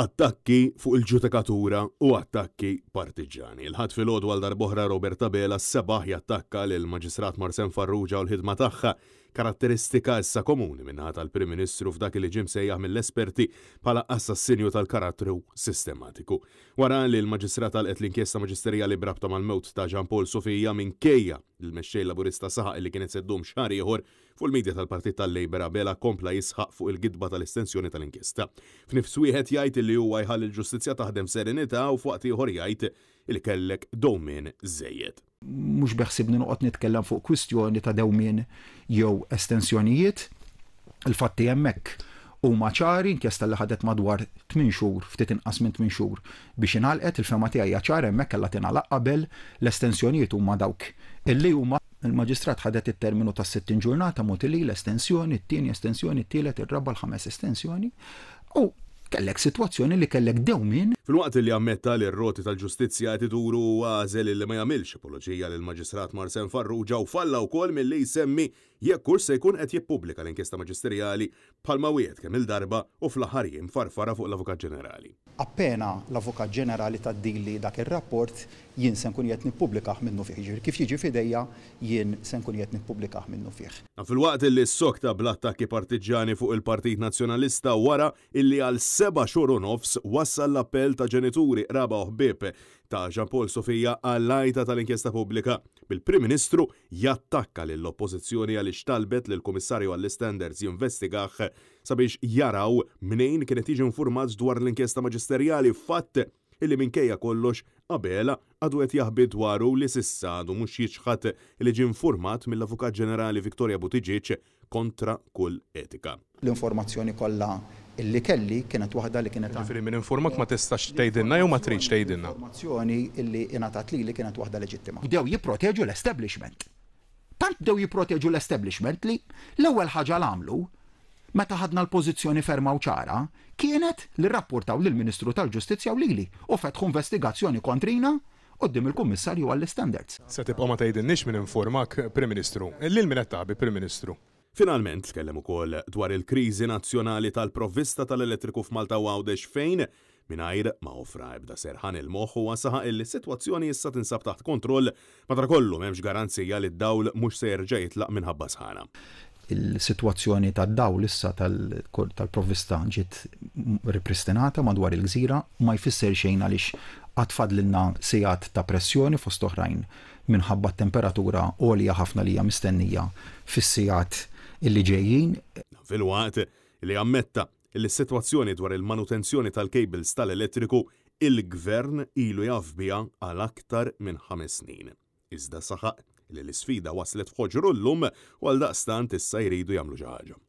attakki fuq il-ġudikatura u attakki partiġani. Il-ħat fil-ħod għal darboħra Roberta Bela s-sebaħ jattakka l-Maġistrat Marsen Farrugia u l-ħidma tagħha karatteristika issa komuni minna tal-Prim Ministru f'dak li ġim sejjaħ mill-esperti bħala assassinju tal-karattru sistematiku. Wara li l-Maġistrat tal l-inkjesta maġisterjali brabta mal-mewt ta' Ġan Pol Sofija minn kejja l mexxej laburista saħaq li kienet seddum xahar ieħor fuq il-medja tal-Partit tal-Lejbera bela kompla jisħaq fuq il-gidba tal-estensjoni tal-inkjesta. F'nifs wieħed jgħid li huwa jħall il-ġustizzja taħdem serenità u fuq ieħor jgħid il kellek domin żejjed mux beħsibni nuqot nitkellem fuq kwistjoni ta' dewmien jew estensjonijiet, il-fatti jemmek u maċari inkjesta li ħadet madwar 8 xhur, ftit inqas minn 8 xhur biex inqalqet il-fema tiegħi ċar hemmhekk kellha tingħalaq qabel l-estensjonijiet huma dawk. Illi huma il-maġistrat ħadet it-terminu ta' 60 ġurnata li l-estensjoni, it-tieni estensjoni, it-tielet, t tielet ir l-ħames estensjoni. U kellek situazzjoni li kellek dewmin. Fil-waqt li ammetta li r-roti tal-ġustizja qed iduru għażel li ma jagħmilx apoloġija lil maġistrat Marsen Farrugia u falla wkoll milli jsemmi jekk se jkun qed jippubblika l-inkjesta maġisterjali bħalma wieħed kemm il-darba u fl-aħħar farfara fuq l-Avukat Ġenerali appena l-Avukat Ġenerali ta' dili dak ir-rapport jien se nkun qed nippubblikaħ minnu fiħ. Kif jiġi fidejja jien se nkun qed nippubblikaħ minnu fih. Fil-waqt li s-sok ta' blattakki partiġani fuq il-Partit Nazzjonalista wara illi għal seba' xoru nofs wassal l-appell ta' ġenituri raba uħbib ta' Ġampol Sofija għall-lajta tal-inkjesta pubblika. Bil-Prim Ministru jattakka lill-oppożizzjoni għal ixtalbet lill-Kummissarju għall-Standards jinvestigaħ sabiex jaraw mnejn kienet jiġi informat dwar l-inkjesta maġisterjali fatt illi minkejja kollox qabel għadu għet jahbi dwaru li sissa għadu mhux jiġħad li ġi informat mill-Avukat Ġenerali Viktoria Butiġiċ kontra kull etika. L-informazzjoni kollha illi kelli kienet waħda li kienet. Ġifieri minn informat ma tistax tejdinna jew ma tejdinna. tgħidilna. Informazzjoni illi ingħatat li li kienet waħda leġittima. Bdew jipproteġu l-establishment. Tant dew jipproteġu l-establishment li l-ewwel ħaġa l-għamlu meta ħadna l-pożizzjoni ferma u ċara, kienet li rrapportaw lill ministru tal-Ġustizzja u lili u fetħu investigazzjoni kontrina qoddim il-Kummissarju għall-Standards. Se tibqa' ma tgħidilniex minn informak Prim Ministru, lil min qed tabi Prim Ministru. Finalment tkellem ukoll dwar il-kriżi nazzjonali tal-provvista tal-elettriku f'Malta u għawdex fejn minajr ma offra ebda serħan il-moħ u għasaha il-situazzjoni issa tinsab taħt kontroll madra kollu memx garanzija li d-dawl mux se jerġa' jitlaq minħabba sħana il-situazzjoni ta' daw issa tal-provvista tal ġiet ripristinata madwar il-gżira ma jfisser xejn għaliex għatfad l-inna ta' pressjoni fost oħrajn minħabba temperatura għolja ħafna li hija mistennija fis sejat illi ġejjin. Fil-waqt li ammetta il-situazzjoni dwar il-manutenzjoni tal-kejbils tal-elettriku il-gvern ilu jafbija għal aktar minn ħames snin. Iżda saħaq li l-isfida waslet f'ħoġru llum lum għal daqstant issa jridu jagħmlu xi